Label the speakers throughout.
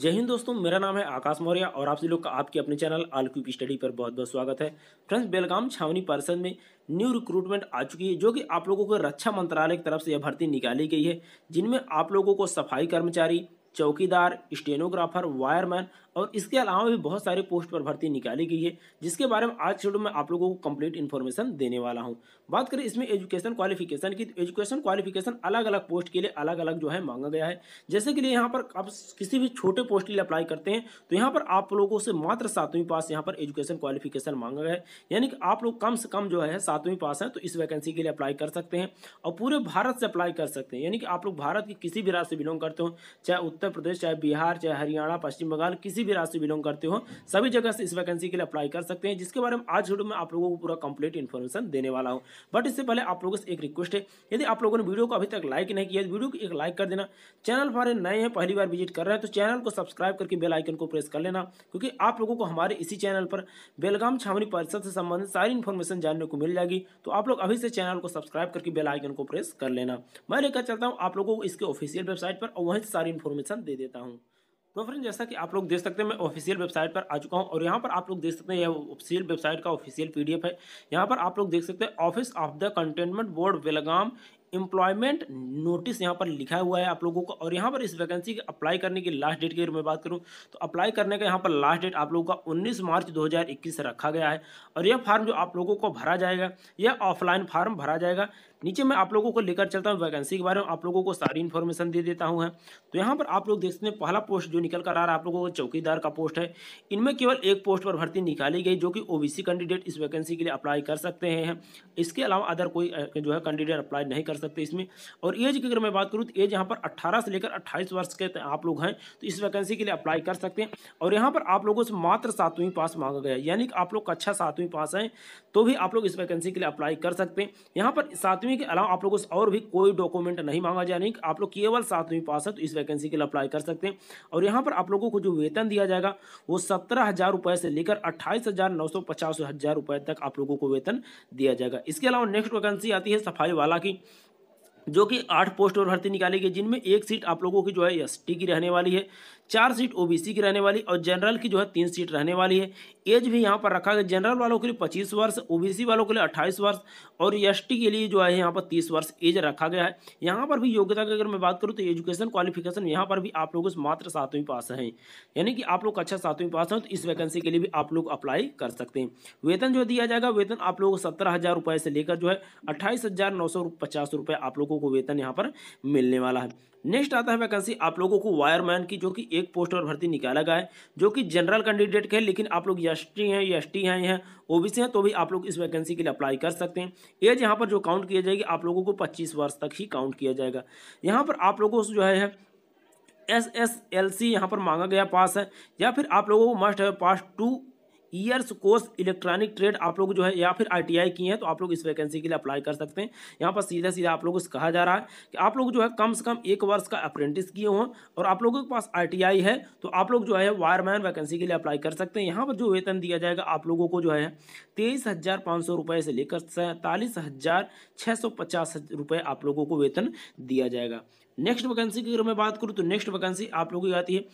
Speaker 1: जय हिंद दोस्तों मेरा नाम है आकाश मौर्य और आप सभी लोग का आपके अपने चैनल आल क्यूब स्टडी पर बहुत बहुत स्वागत है फ्रेंड्स बेलगाम छावनी परिषद में न्यू रिक्रूटमेंट आ चुकी है जो कि आप लोगों को रक्षा मंत्रालय की तरफ से यह भर्ती निकाली गई है जिनमें आप लोगों को सफाई कर्मचारी चौकीदार स्टेनोग्राफर वायरमैन और इसके अलावा भी बहुत सारे पोस्ट पर भर्ती निकाली गई है जिसके बारे में आज शेड्यूल में आप लोगों को कंप्लीट इन्फॉर्मेशन देने वाला हूँ बात करें इसमें एजुकेशन क्वालिफिकेशन की एजुकेशन क्वालिफिकेशन अलग अलग पोस्ट के लिए अलग अलग जो है मांगा गया है जैसे कि यहाँ पर आप किसी भी छोटे पोस्ट के लिए अप्लाई करते हैं तो यहाँ पर आप लोगों से मात्र सातवीं पास यहाँ पर एजुकेशन क्वालिफिकेशन मांगा गया है यानी कि आप लोग कम से कम जो है सातवीं पास है तो इस वैकेंसी के लिए अप्लाई कर सकते हैं और पूरे भारत से अप्लाई कर सकते हैं यानी कि आप लोग भारत के किसी भी राज्य से बिलोंग करते हो चाहे उत्तर प्रदेश चाहे बिहार चाहे हरियाणा पश्चिम बंगाल किसी किसी भी राशि से बिलोंग करते हो सभी जगह से इस वैकेंसी के लिए अप्लाई कर सकते हैं जिसके बारे में आज वीडियो में आप लोगों को पूरा कंप्लीट इन्फॉर्मेशन देने वाला हूँ बट इससे पहले आप लोगों से एक रिक्वेस्ट है यदि आप लोगों ने वीडियो को अभी तक लाइक नहीं किया वीडियो को एक लाइक कर देना चैनल हमारे नए हैं पहली बार विजिट कर रहे हैं तो चैनल को सब्सक्राइब करके बेल आइकन को प्रेस कर लेना क्योंकि आप लोगों को हमारे इसी चैनल पर बेलगाम छावनी परिषद से संबंधित सारी इन्फॉर्मेशन जानने को मिल जाएगी तो आप लोग अभी से चैनल को सब्सक्राइब करके बेल आइकन को प्रेस कर लेना मैं लेकर चलता हूँ आप लोगों को इसके ऑफिशियल वेबसाइट पर और वहीं से सारी इन्फॉर्मेशन दे देता हूँ तो फ्रेंड जैसा कि आप लोग देख सकते हैं मैं ऑफिशियल वेबसाइट पर आ चुका हूं और यहां पर आप लोग देख सकते हैं यह ऑफिशियल वेबसाइट का ऑफिशियल पीडीएफ है यहां पर आप लोग देख सकते हैं office of the cantonment board Belgaum employment notice यहां पर लिखा हुआ है आप लोगों को और यहां पर इस वैकेंसी के अप्लाई करने की लास्ट डेट की अगर मैं बात करूं तो अप्लाई करने का यहां पर लास्ट डेट आप लोगों का 19 मार्च 2021 रखा गया है और यह फॉर्म जो आप लोगों को भरा जाएगा यह ऑफलाइन फॉर्म भरा जाएगा नीचे मैं आप लोगों को लेकर चलता हूँ वैकेंसी के बारे में आप लोगों को सारी इन्फॉर्मेशन दे देता हूँ तो यहाँ पर आप लोग देख सकते हैं पहला पोस्ट जो निकल कर आ रहा है आप लोगों को चौकीदार का पोस्ट है इनमें केवल एक पोस्ट पर भर्ती निकाली गई जो कि ओ कैंडिडेट इस वैकेंसी के लिए अप्लाई कर सकते हैं इसके अलावा अदर कोई जो है कैंडिडेट अप्लाई नहीं कर सकते इसमें और एज की अगर मैं बात करूँ तो एज यहाँ पर अट्ठारह से लेकर अट्ठाईस वर्ष के आप लोग हैं तो इस वैकेंसी के लिए अप्लाई कर सकते हैं और यहाँ पर आप लोगों से मात्र सातवीं पास मांगा गया यानी कि आप लोग कक्षा अच्छा सातवीं पास हैं तो भी आप लोग इस वैकेंसी के लिए अप्लाई कर सकते हैं यहाँ पर सातवीं के अलावा आप लोगों से और भी कोई डॉक्यूमेंट नहीं मांगा जाए नहीं आप लोग केवल सातवीं पास है तो इस वैकेंसी के लिए अप्लाई कर सकते हैं और यहाँ पर आप लोगों को जो वेतन दिया जाएगा वो सत्रह हज़ार रुपये से लेकर अट्ठाईस हज़ार नौ सौ पचास हज़ार रुपये तक आप लोगों को वेतन दिया जाएगा इसके अलावा नेक्स्ट वैकेंसी आती है सफाई वाला की जो कि आठ पोस्ट और भर्ती निकाली गई जिनमें एक सीट आप लोगों की जो है एस की रहने वाली है चार सीट ओबीसी की रहने वाली और जनरल की जो है तीन सीट रहने वाली है एज भी यहाँ पर रखा गया जनरल वालों के लिए पच्चीस वर्ष ओबीसी वालों के लिए अट्ठाईस वर्ष और एस के लिए जो है यहाँ पर तीस वर्ष एज रखा गया है यहाँ पर भी योग्यता की अगर मैं बात करूँ तो एजुकेशन क्वालिफिकेशन यहाँ पर भी आप लोग मात्र सातवीं पास हैं यानी कि आप लोग अच्छा सातवीं पास हैं तो इस वैकेंसी के लिए भी आप लोग अप्लाई कर सकते हैं वेतन जो दिया जाएगा वेतन आप लोगों को सत्रह हज़ार रुपये से लेकर जो है अट्ठाईस हज़ार नौ सौ पचास रुपये आप लोगों को वेतन यहाँ पर मिलने वाला है नेक्स्ट आता है वैकेंसी आप लोगों को वायरमैन की जो कि एक पोस्ट पर भर्ती निकाला गया है जो कि जनरल कैंडिडेट के लेकिन आप लोग एस टी हैं एस टी हैं या ओबीसी हैं तो भी आप लोग इस वैकेंसी के लिए अप्लाई कर सकते हैं एज यहाँ पर जो काउंट किया जाएगी आप लोगों को पच्चीस वर्ष तक ही काउंट किया जाएगा यहाँ पर आप लोगों से जो है एस एस एल सी यहाँ पर मांगा गया पास है या फिर आप लोगों को मस्ट है pass two years course electronic trade आप लोग जो है या फिर आईटीआई की हैं तो आप लोग इस वैकेंसी के लिए अप्लाई कर सकते हैं यहाँ पर सीधा सीधा आप लोगों से कहा जा रहा है कि आप लोग जो है कम से कम एक वर्ष का अप्रेंटिस किए हों और आप लोगों के पास आई है तो आप लोग जो है वायरमैन वैकेंसी के लिए अप्लाई कर सकते हैं यहाँ पर जो वेतन दिया जाएगा आप लोगों को जो है तेईस हज़ार पाँच सौ रुपये से लेकर सैंतालीस हज़ार छः सौ पचास रुपये आप लोगों को वेतन दिया जाएगा नेक्स्ट वैकेंसी की अगर मैं बात करूँ तो नेक्स्ट वैकेंसी आप लोगों की आती है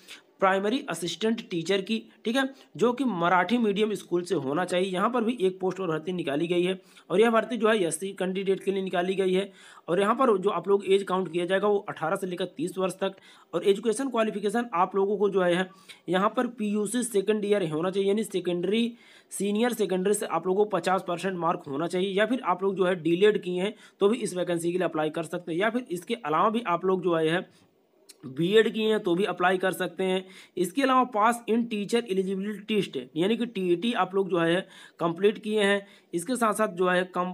Speaker 1: प्राइमरी असिस्टेंट टीचर की ठीक है जो कि मराठी मीडियम स्कूल से होना चाहिए यहाँ पर भी एक पोस्ट और भर्ती निकाली गई है और यह भर्ती जो है एस कैंडिडेट के लिए निकाली गई है और यहाँ पर जो आप लोग एज काउंट किया जाएगा वो अठारह से लेकर तीस वर्ष तक और एजुकेशन क्वालिफिकेशन आप लोगों को जो है यहाँ पर पी यू सेकेंड ईयर होना चाहिए यानी सेकेंडरी सीनियर सेकेंडरी से आप लोगों को पचास परसेंट मार्क होना चाहिए या फिर आप लोग जो है डीलेड किए हैं तो भी इस वैकेंसी के लिए अप्लाई कर सकते हैं या फिर इसके अलावा भी आप लोग जो है बीएड की हैं तो भी अप्लाई कर सकते हैं इसके अलावा pass in teacher eligibility test यानी कि टीईटी e आप लोग जो है कंप्लीट किए हैं इसके साथ साथ जो है कम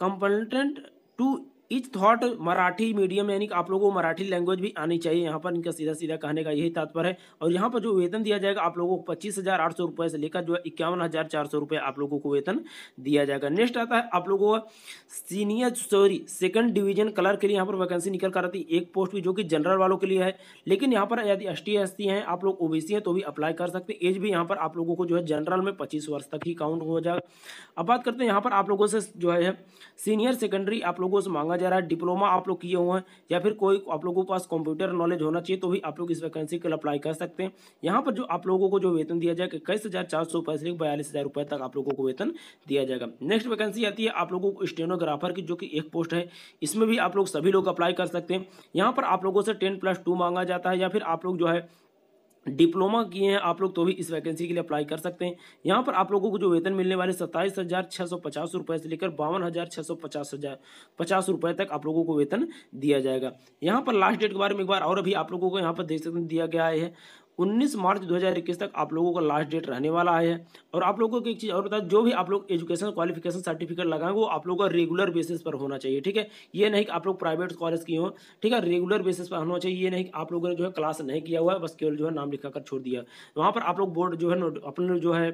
Speaker 1: competent to is taught Marathi medium यानी कि आप लोगों को मराठी लैंग्वेज भी आनी चाहिए यहाँ पर इनका सीधा सीधा कहने का यही तात्पर्य है और यहाँ पर जो वेतन दिया जाएगा आप लोगों को पच्चीस हज़ार आठ सौ रुपये से लेकर जो है इक्यावन हज़ार चार सौ रुपये आप लोगों को वेतन दिया जाएगा नेक्स्ट आता है आप लोगों को senior sorry second division colour के लिए यहाँ पर वैकेंसी निकल कर आती है एक पोस्ट भी जो कि जनरल वालों के लिए है लेकिन यहाँ पर यदि एस टी एस हैं आप लोग ओबीसी हैं तो भी अप्लाई कर सकते एज भी यहाँ पर आप लोगों को जो है जनरल में पच्चीस वर्ष तक ही काउंट हो जाएगा अब बात करते हैं यहाँ पर आप लोगों से जो है सीनियर सेकेंडरी आप लोगों से मांगा जा रहा है डिप्लोमा आप लोग किए हुए हैं या फिर कोई आप लोगों के पास कंप्यूटर नॉलेज होना चाहिए तो भी आप लोग इस वैकेंसी के लिए अप्लाई कर सकते हैं यहाँ पर जो आप लोगों को जो वेतन दिया जाएगा इक्कीस हज़ार चार सौ रुपये पैंसठ बयालीस हज़ार रुपये तक आप लोगों को वेतन दिया जाएगा नेक्स्ट वैकेंसी आती है आप लोगों को स्टेनोग्राफर की जो कि एक पोस्ट है इसमें भी आप लोग सभी लोग अप्लाई कर सकते हैं यहाँ पर आप लोगों से टेन प्लस टू मांगा जाता है या फिर आप लोग जो है डिप्लोमा किए हैं आप लोग तो भी इस वैकेंसी के लिए अप्लाई कर सकते हैं यहाँ पर आप लोगों को जो वेतन मिलने वाले सत्ताईस हज़ार छः सौ पचास रुपये से लेकर बावन हज़ार छः सौ पचास हज़ार पचास रुपये तक आप लोगों को वेतन दिया जाएगा यहाँ पर लास्ट डेट के बारे में एक बार और अभी आप लोगों को यहाँ पर देख सकते दिया गया है 19 मार्च 2021 तक आप लोगों का लास्ट डेट रहने वाला है और आप लोगों को एक चीज़ और बता जो भी आप लोग एजुकेशन क्वालिफिकेशन सर्टिफिकेट लगाएंगे वो आप लोगों का रेगुलर बेसिस पर होना चाहिए ठीक है ये नहीं कि आप लोग प्राइवेट कॉलेज की हो ठीक है रेगुलर बेसिस पर होना चाहिए ये नहीं कि आप लोगों ने जो है क्लास नहीं किया हुआ है बस केवल जो है नाम लिखा कर छोड़ दिया वहाँ पर आप लोग बोर्ड जो है अपने जो है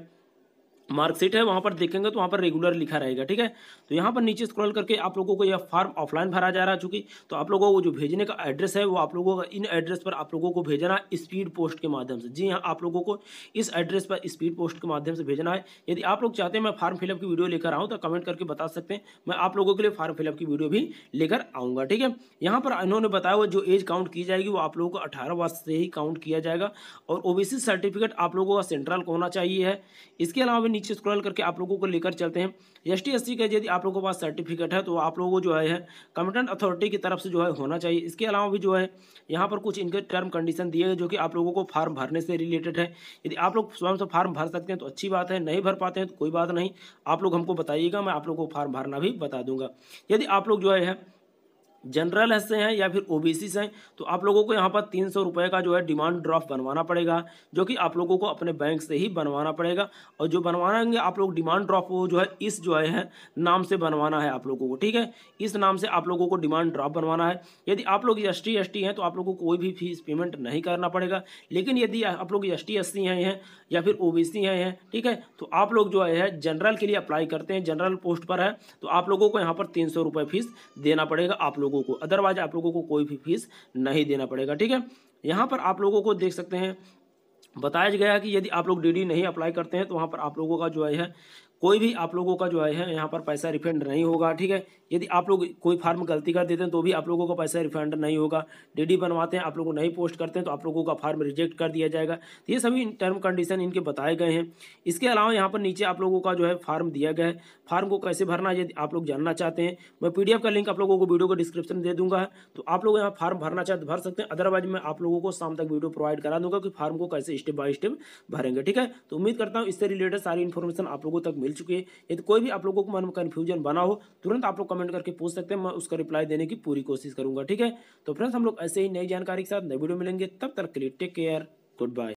Speaker 1: मार्कशीट है वहाँ पर देखेंगे तो वहाँ पर रेगुलर लिखा रहेगा ठीक है तो यहाँ पर नीचे स्क्रॉल करके आप लोगों को यह फॉर्म ऑफलाइन भरा जा रहा है चूँकि तो आप लोगों को जो भेजने का एड्रेस है वो आप लोगों का इन एड्रेस पर आप लोगों को भेजना है स्पीड पोस्ट के माध्यम से जी हाँ आप लोगों को इस एड्रेस पर स्पीड पोस्ट के माध्यम से भेजना है यदि आप लोग चाहते हैं मैं फार्म फिलअप की वीडियो लेकर आऊँ तो कमेंट करके बता सकते हैं मैं आप लोगों के लिए फार्म फिलअप की वीडियो भी लेकर आऊँगा ठीक है यहाँ पर इन्होंने बताया हुआ जो एज काउंट की जाएगी वो आप लोगों को अठारह वर्ष से ही काउंट किया जाएगा और ओ सर्टिफिकेट आप लोगों का सेंट्रल को होना चाहिए इसके अलावा नीचे स्क्रॉल करके आप लोगों को लेकर चलते हैं एस टी का यदि आप लोगों के पास सर्टिफिकेट है तो आप लोगों को जो है कमिटेंट अथॉरिटी की तरफ से जो है होना चाहिए इसके अलावा भी जो है यहाँ पर कुछ इनके टर्म कंडीशन दिए गए जो कि आप लोगों को फॉर्म भरने से रिलेटेड है यदि आप लोग स्वयं से फॉर्म भर सकते हैं तो अच्छी बात है नहीं भर पाते हैं तो कोई बात नहीं आप लोग हमको बताइएगा मैं आप लोग को फॉर्म भरना भी बता दूंगा यदि आप लोग जो है जनरल से हैं या फिर ओबीसी से हैं तो आप लोगों को यहाँ पर तीन सौ रुपये का जो है डिमांड ड्राफ्ट बनवाना पड़ेगा जो कि आप लोगों को अपने बैंक से ही बनवाना पड़ेगा और जो बनवाएंगे आप लोग डिमांड ड्राफ्ट वो जो है इस जो है नाम से बनवाना है आप लोगों को ठीक है इस नाम से आप लोगों को डिमांड ड्राफ्ट बनवाना है यदि आप लोग एस टी हैं तो आप लोगों को कोई भी फीस पेमेंट नहीं करना पड़ेगा लेकिन यदि आप लोग एस टी एस हैं या फिर ओ बी हैं ठीक है तो आप लोग जो है जनरल के लिए अप्लाई करते हैं जनरल पोस्ट पर है तो आप लोगों को यहाँ पर तीन सौ फीस देना पड़ेगा आप लोग लोगों को अदरवाइज आप लोगों को कोई भी फीस नहीं देना पड़ेगा ठीक है यहाँ पर आप लोगों को देख सकते हैं बताया गया कि यदि आप लोग डीडी नहीं अप्लाई करते हैं तो वहाँ पर आप लोगों का जो है कोई भी आप लोगों का जो है यहाँ पर पैसा रिफंड नहीं होगा ठीक है यदि आप लोग कोई फार्म गलती कर देते हैं तो भी आप लोगों का पैसा रिफंड नहीं होगा डीडी बनवाते हैं आप लोगों नहीं पोस्ट करते हैं तो आप लोगों का फार्म रिजेक्ट कर दिया जाएगा तो ये सभी टर्म कंडीशन इनके बताए गए हैं इसके अलावा यहाँ पर नीचे आप लोगों का जो है फार्म दिया गया है फार्म को कैसे भरना यदि आप लोग जानना चाहते हैं मैं पी का लिंक आप लोगों को वीडियो को डिस्क्रिप्शन दे दूँगा तो आप लोग यहाँ फार्म भरना चाहते तो भर सकते हैं अदरवाइज मैं आप लोगों को शाम तक वीडियो प्रोवाइड करा दूँगा कि फार्म को कैसे स्टेप बाय स्टेप भरेंगे ठीक है तो उम्मीद करता हूँ इससे रिलेटेड सारी इन्फॉर्मेशन आप लोगों तक मिल मिल चुकी है यदि कोई भी आप लोगों को मन में कन्फ्यूजन बना हो तुरंत आप लोग कमेंट करके पूछ सकते हैं मैं उसका रिप्लाई देने की पूरी कोशिश करूंगा ठीक है तो फ्रेंड्स हम लोग ऐसे ही नई जानकारी के साथ नई वीडियो मिलेंगे तब तक के लिए टेक केयर गुड बाय